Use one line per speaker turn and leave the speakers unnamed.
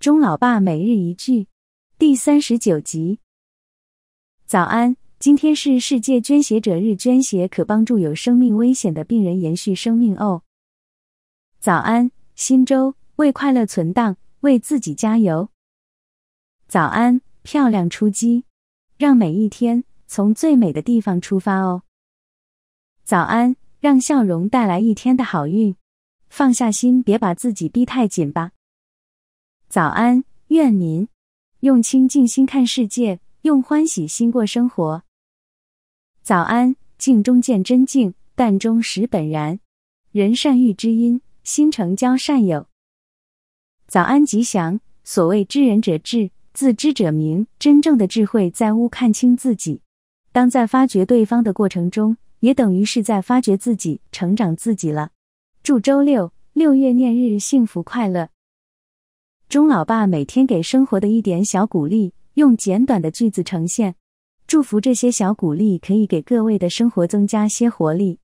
钟老爸每日一句，第三十九集。早安，今天是世界捐血者日，捐血可帮助有生命危险的病人延续生命哦。早安，新周为快乐存档，为自己加油。早安，漂亮出击，让每一天从最美的地方出发哦。早安，让笑容带来一天的好运，放下心，别把自己逼太紧吧。早安，愿您用清净心看世界，用欢喜心过生活。早安，静中见真境，淡中识本然。人善遇知音，心诚交善友。早安，吉祥。所谓知人者智，自知者明。真正的智慧在悟看清自己。当在发掘对方的过程中，也等于是在发掘自己，成长自己了。祝周六六月念日幸福快乐。钟老爸每天给生活的一点小鼓励，用简短的句子呈现。祝福这些小鼓励可以给各位的生活增加些活力。